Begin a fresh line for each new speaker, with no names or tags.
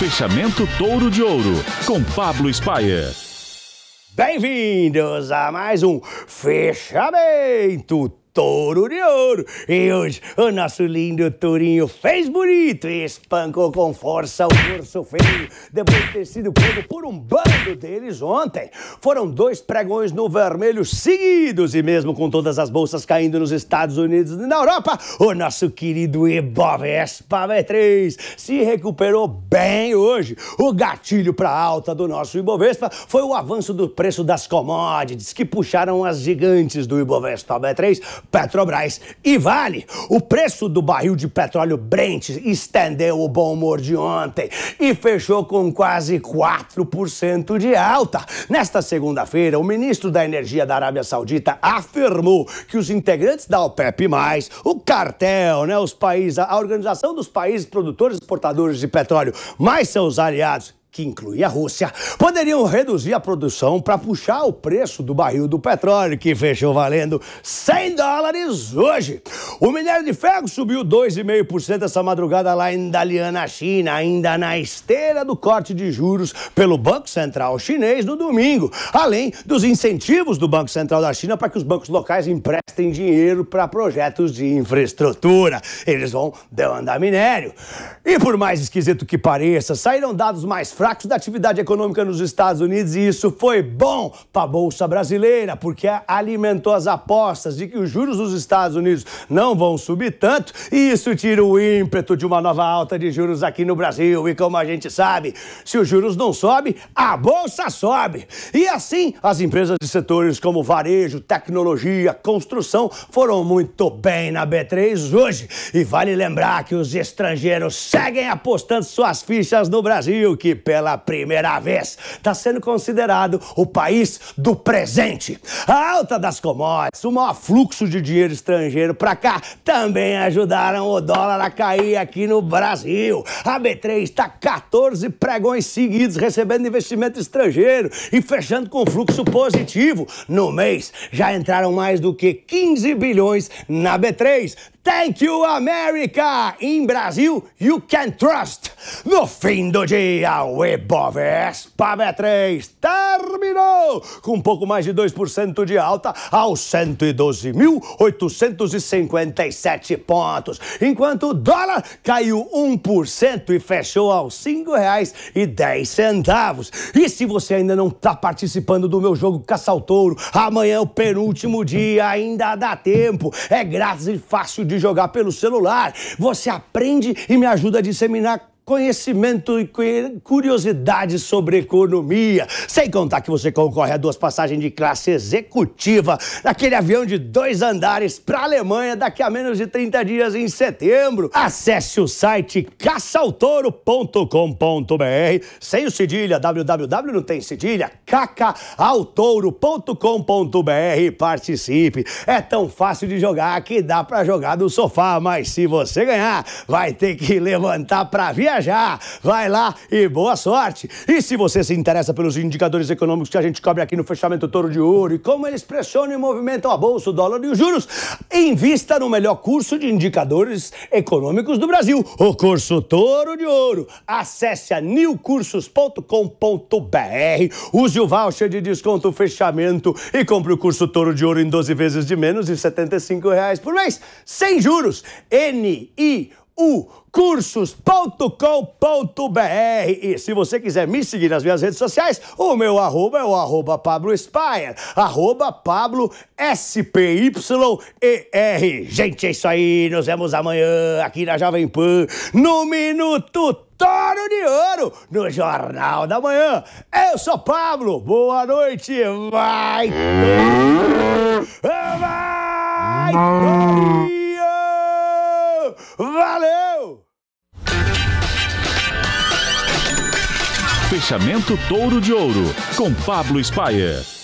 Fechamento Touro de Ouro, com Pablo Spaia. Bem-vindos a mais um Fechamento touro de ouro. E hoje o nosso lindo tourinho fez bonito e espancou com força o urso feio. Depois de ter sido pego por um bando deles ontem, foram dois pregões no vermelho seguidos. E mesmo com todas as bolsas caindo nos Estados Unidos e na Europa, o nosso querido Ibovespa V3 se recuperou bem hoje. O gatilho para alta do nosso Ibovespa foi o avanço do preço das commodities que puxaram as gigantes do Ibovespa b 3 Petrobras e Vale. O preço do barril de petróleo Brent estendeu o bom humor de ontem e fechou com quase 4% de alta. Nesta segunda-feira, o ministro da Energia da Arábia Saudita afirmou que os integrantes da OPEP+, o cartel, né, os países, a Organização dos Países Produtores e Exportadores de Petróleo, mais seus aliados que inclui a Rússia, poderiam reduzir a produção para puxar o preço do barril do petróleo, que fechou valendo 100 dólares hoje. O minério de ferro subiu 2,5% essa madrugada lá em Dalian, na China, ainda na esteira do corte de juros pelo Banco Central Chinês no domingo, além dos incentivos do Banco Central da China para que os bancos locais emprestem dinheiro para projetos de infraestrutura. Eles vão demandar minério. E por mais esquisito que pareça, saíram dados mais fracos da atividade econômica nos Estados Unidos e isso foi bom para a Bolsa Brasileira, porque alimentou as apostas de que os juros dos Estados Unidos não vão subir tanto e isso tira o ímpeto de uma nova alta de juros aqui no Brasil. E como a gente sabe, se os juros não sobem, a Bolsa sobe. E assim, as empresas de setores como varejo, tecnologia, construção foram muito bem na B3 hoje. E vale lembrar que os estrangeiros seguem apostando suas fichas no Brasil, que pela primeira vez. Está sendo considerado o país do presente. A alta das commodities, o maior fluxo de dinheiro estrangeiro para cá também ajudaram o dólar a cair aqui no Brasil. A B3 está 14 pregões seguidos recebendo investimento estrangeiro e fechando com fluxo positivo. No mês já entraram mais do que 15 bilhões na B3. Thank you, America! Em Brasil, you can trust. No fim do dia, o Ibovespa B3 terminou! com um pouco mais de 2% de alta aos 112.857 pontos, enquanto o dólar caiu 1% e fechou aos R$ 5,10. E se você ainda não está participando do meu jogo Caçaltouro, amanhã é o penúltimo dia, ainda dá tempo. É grátis e fácil de jogar pelo celular. Você aprende e me ajuda a disseminar conhecimento e curiosidade sobre economia. Sem contar que você concorre a duas passagens de classe executiva naquele avião de dois andares para a Alemanha daqui a menos de 30 dias em setembro. Acesse o site caçaltouro.com.br sem o cedilha, www não tem cedilha, cacautouro.com.br participe. É tão fácil de jogar que dá para jogar do sofá, mas se você ganhar, vai ter que levantar para viajar já Vai lá e boa sorte. E se você se interessa pelos indicadores econômicos que a gente cobre aqui no fechamento Toro de Ouro e como eles pressionam e movimentam a bolsa, o dólar e os juros, invista no melhor curso de indicadores econômicos do Brasil, o curso Toro de Ouro. Acesse a newcursos.com.br, use o voucher de desconto fechamento e compre o curso Toro de Ouro em 12 vezes de menos de R$ 75 reais por mês, sem juros. N NI cursos.com.br e se você quiser me seguir nas minhas redes sociais, o meu arroba é o arroba Pablo Spire, arroba Pablo S-P-Y-E-R. Gente, é isso aí, nos vemos amanhã aqui na Jovem Pan, no Minuto Toro de Ouro, no Jornal da Manhã. Eu sou Pablo, boa noite, vai! Vai! Valeu! Fechamento Touro de Ouro, com Pablo Spaia.